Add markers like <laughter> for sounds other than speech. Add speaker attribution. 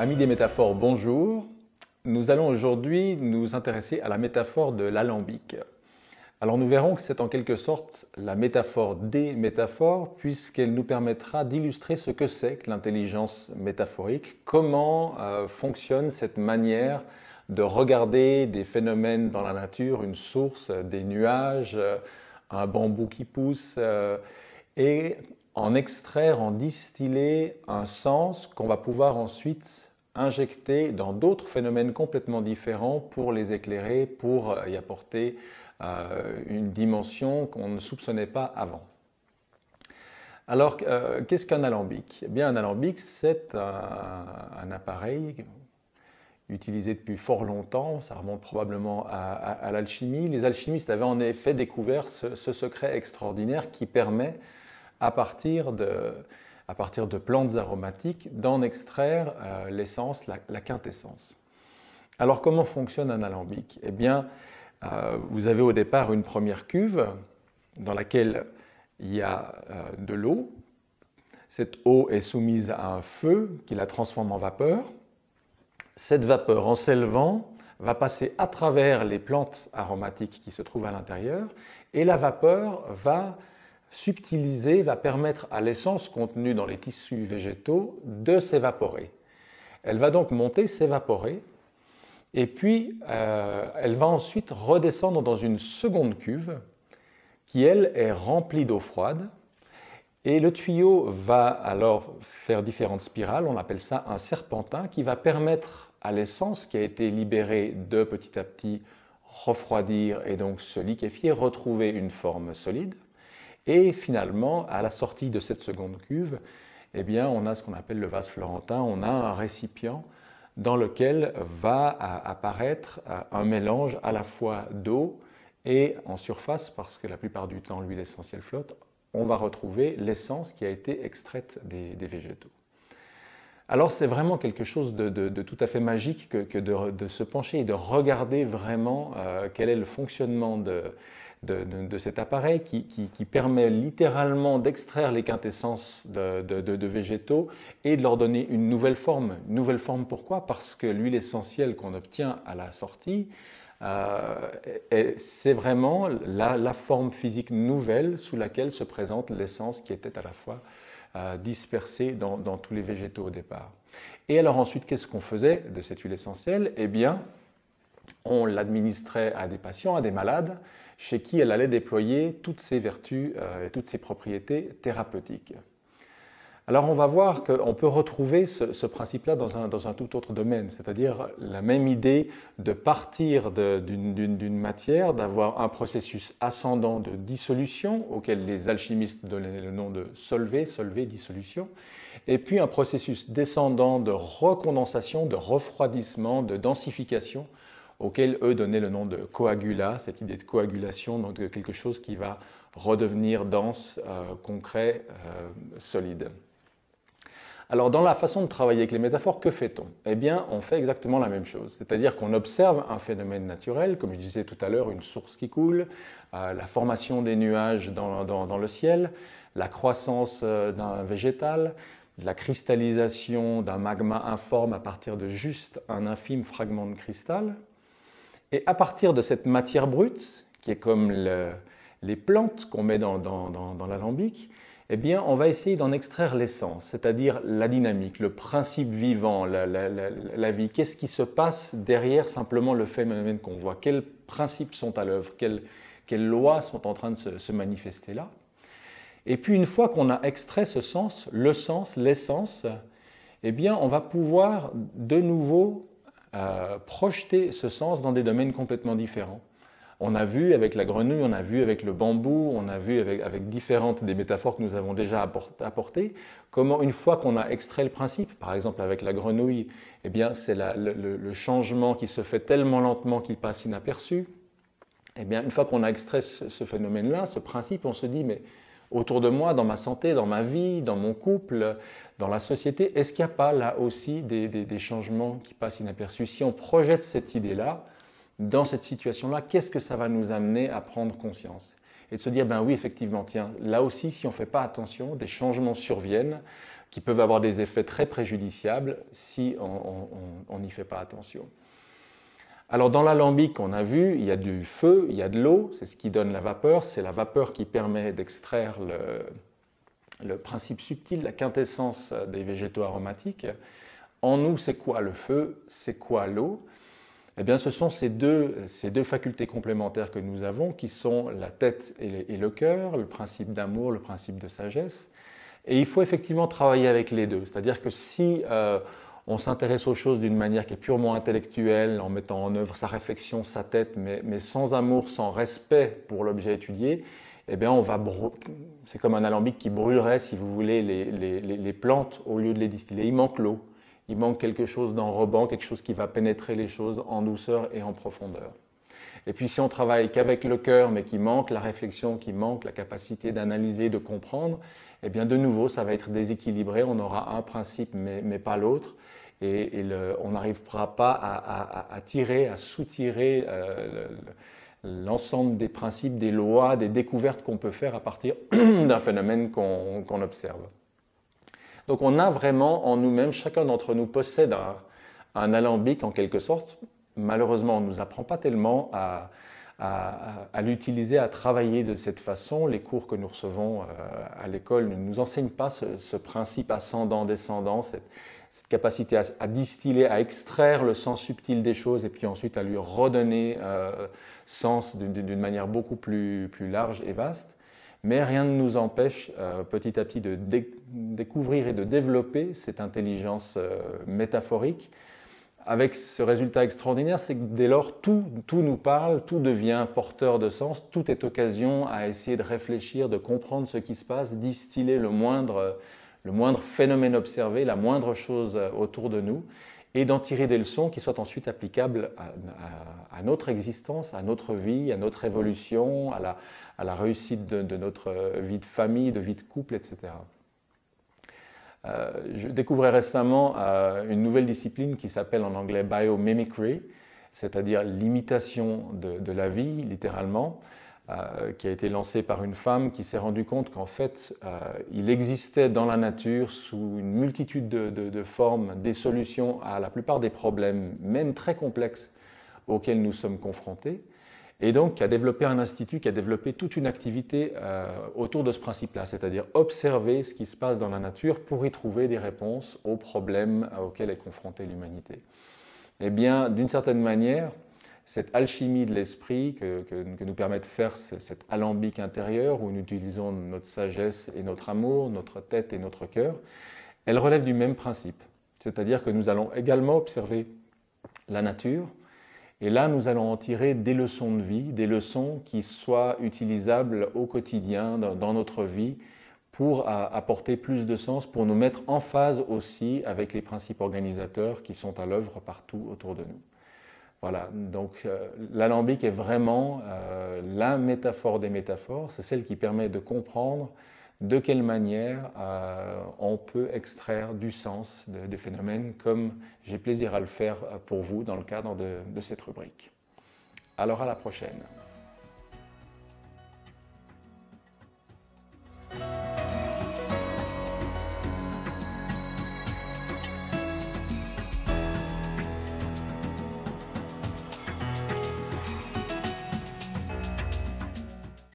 Speaker 1: Amis des métaphores, bonjour. Nous allons aujourd'hui nous intéresser à la métaphore de l'alambic. Alors nous verrons que c'est en quelque sorte la métaphore des métaphores, puisqu'elle nous permettra d'illustrer ce que c'est que l'intelligence métaphorique, comment euh, fonctionne cette manière de regarder des phénomènes dans la nature, une source, des nuages, euh, un bambou qui pousse, euh, et en extraire, en distiller un sens qu'on va pouvoir ensuite injectés dans d'autres phénomènes complètement différents pour les éclairer, pour euh, y apporter euh, une dimension qu'on ne soupçonnait pas avant. Alors, euh, qu'est-ce qu'un alambic eh bien, un alambic, c'est un, appareil utilisé depuis fort longtemps, ça remonte probablement à, l'alchimie. Les alchimistes avaient en effet découvert ce secret extraordinaire qui permet, à partir de, à partir de plantes aromatiques, d'en extraire euh, l'essence, la, quintessence. Alors comment fonctionne un alambic Eh bien, euh, vous avez au départ une première cuve dans laquelle il y a euh, de l'eau. Cette eau est soumise à un feu qui la transforme en vapeur. Cette vapeur, en s'élevant, va passer à travers les plantes aromatiques qui se trouvent à l'intérieur et la vapeur va subtilisée va permettre à l'essence contenue dans les tissus végétaux de s'évaporer. Elle va donc monter, s'évaporer, et puis euh, elle va ensuite redescendre dans une seconde cuve qui, elle, est remplie d'eau froide. Et le tuyau va alors faire différentes spirales, on appelle ça un serpentin, qui va permettre à l'essence qui a été libérée de petit à petit refroidir et donc se liquéfier, retrouver une forme solide. Et finalement, à la sortie de cette seconde cuve, eh bien, on a ce qu'on appelle le vase florentin, on a un récipient dans lequel va euh, apparaître euh, un mélange à la fois d'eau et en surface, parce que la plupart du temps l'huile essentielle flotte, on va retrouver l'essence qui a été extraite des végétaux. Alors c'est vraiment quelque chose de, tout à fait magique que, de, se pencher et de regarder vraiment euh, quel est le fonctionnement de, cet appareil qui, permet littéralement d'extraire les quintessences de, végétaux et de leur donner une nouvelle forme. nouvelle forme pourquoi Parce que l'huile essentielle qu'on obtient à la sortie, euh, c'est vraiment la forme physique nouvelle sous laquelle se présente l'essence qui était à la fois euh, dispersée dans, tous les végétaux au départ. Et alors ensuite, qu'est-ce qu'on faisait de cette huile essentielle Eh bien, on l'administrait à des patients, à des malades, chez qui elle allait déployer toutes ses vertus euh, et toutes ses propriétés thérapeutiques. Alors on va voir qu'on peut retrouver ce, principe-là dans un, tout autre domaine, c'est-à-dire la même idée de partir d'une matière, d'avoir un processus ascendant de dissolution, auquel les alchimistes donnaient le nom de solvée, solvée, dissolution, et puis un processus descendant de recondensation, de refroidissement, de densification, auquel eux donnaient le nom de coagula, cette idée de coagulation, donc quelque chose qui va redevenir dense, euh, concret, euh, solide. Alors dans la façon de travailler avec les métaphores, que fait-on Eh bien, on fait exactement la même chose. C'est-à-dire qu'on observe un phénomène naturel, comme je disais tout à l'heure, une source qui coule, euh, la formation des nuages dans, le ciel, la croissance euh, d'un végétal, la cristallisation d'un magma informe à partir de juste un infime fragment de cristal. Et à partir de cette matière brute, qui est comme les plantes qu'on met dans, dans, dans l'alambic, eh bien, on va essayer d'en extraire l'essence, c'est-à-dire la dynamique, le principe vivant, la, vie. Qu'est-ce qui se passe derrière simplement le phénomène qu'on voit Quels principes sont à l'œuvre quelles, lois sont en train de se, manifester là Et puis, une fois qu'on a extrait ce sens, le sens, l'essence, eh bien, on va pouvoir de nouveau euh, projeter ce sens dans des domaines complètement différents. On a vu avec la grenouille, on a vu avec le bambou, on a vu avec, différentes des métaphores que nous avons déjà apportées, comment une fois qu'on a extrait le principe, par exemple avec la grenouille, eh bien c'est le, changement qui se fait tellement lentement qu'il passe inaperçu. Eh bien une fois qu'on a extrait ce, phénomène-là, ce principe, on se dit mais autour de moi, dans ma santé, dans ma vie, dans mon couple, dans la société, est-ce qu'il n'y a pas là aussi des changements qui passent inaperçus Si on projette cette idée-là, dans cette situation-là, qu'est-ce que ça va nous amener à prendre conscience Et de se dire, ben oui, effectivement, tiens, là aussi, si on ne fait pas attention, des changements surviennent qui peuvent avoir des effets très préjudiciables si on n'y fait pas attention. Alors dans l'alambic, on a vu, il y a du feu, il y a de l'eau, c'est ce qui donne la vapeur, c'est la vapeur qui permet d'extraire le, le, principe subtil, la quintessence des végétaux aromatiques. En nous, c'est quoi le feu C'est quoi l'eau eh bien, ce sont ces deux, ces deux, facultés complémentaires que nous avons, qui sont la tête et, le cœur, le principe d'amour, le principe de sagesse. Et il faut effectivement travailler avec les deux. C'est-à-dire que si euh, on s'intéresse aux choses d'une manière qui est purement intellectuelle, en mettant en œuvre sa réflexion, sa tête, mais, sans amour, sans respect pour l'objet étudié, eh bien, on va c'est comme un alambic qui brûlerait, si vous voulez, les plantes au lieu de les distiller. Il manque l'eau. Il manque quelque chose d'enrobant, quelque chose qui va pénétrer les choses en douceur et en profondeur. Et puis si on travaille qu'avec le cœur, mais qui manque la réflexion, qui manque la capacité d'analyser, de comprendre, eh bien de nouveau, ça va être déséquilibré. On aura un principe, mais, pas l'autre. Et, on n'arrivera pas à, tirer, à soutirer euh, l'ensemble des principes, des lois, des découvertes qu'on peut faire à partir <clears throat> d'un phénomène qu'on observe. Donc on a vraiment en nous-mêmes, chacun d'entre nous possède un, alambic en quelque sorte. Malheureusement, on ne nous apprend pas tellement à, l'utiliser, à travailler de cette façon. Les cours que nous recevons euh, à l'école ne nous enseignent pas ce, principe ascendant-descendant, cette, capacité à, distiller, à extraire le sens subtil des choses et puis ensuite à lui redonner euh, sens d'une manière beaucoup plus large et vaste. Mais rien ne nous empêche euh, petit à petit de découvrir et de développer cette intelligence euh, métaphorique. Avec ce résultat extraordinaire, c'est que dès lors, tout, nous parle, tout devient porteur de sens, tout est occasion à essayer de réfléchir, de comprendre ce qui se passe, distiller le moindre phénomène observé, la moindre chose euh, autour de nous et d'en tirer des leçons qui soient ensuite applicables à, notre existence, à notre vie, à notre évolution, à la, réussite de, notre vie de famille, de vie de couple, etc. Euh, je découvrais récemment euh, une nouvelle discipline qui s'appelle en anglais biomimicry, c'est-à-dire l'imitation de, la vie, littéralement. Euh, qui a été lancé par une femme qui s'est rendue compte qu'en fait, euh, il existait dans la nature, sous une multitude de, formes, des solutions à la plupart des problèmes, même très complexes, auxquels nous sommes confrontés. Et donc, qui a développé un institut, qui a développé toute une activité euh, autour de ce principe-là, c'est-à-dire observer ce qui se passe dans la nature pour y trouver des réponses aux problèmes auxquels est confrontée l'humanité. Eh bien, d'une certaine manière, cette alchimie de l'esprit que, nous permet de faire cet alambic intérieur où nous utilisons notre sagesse et notre amour, notre tête et notre cœur, elle relève du même principe. C'est-à-dire que nous allons également observer la nature et là nous allons en tirer des leçons de vie, des leçons qui soient utilisables au quotidien, dans notre vie, pour apporter plus de sens, pour nous mettre en phase aussi avec les principes organisateurs qui sont à l'œuvre partout autour de nous. Voilà, donc euh, l'alambic est vraiment euh, la métaphore des métaphores, c'est celle qui permet de comprendre de quelle manière euh, on peut extraire du sens des phénomènes, comme j'ai plaisir à le faire pour vous dans le cadre de cette rubrique. Alors à la prochaine.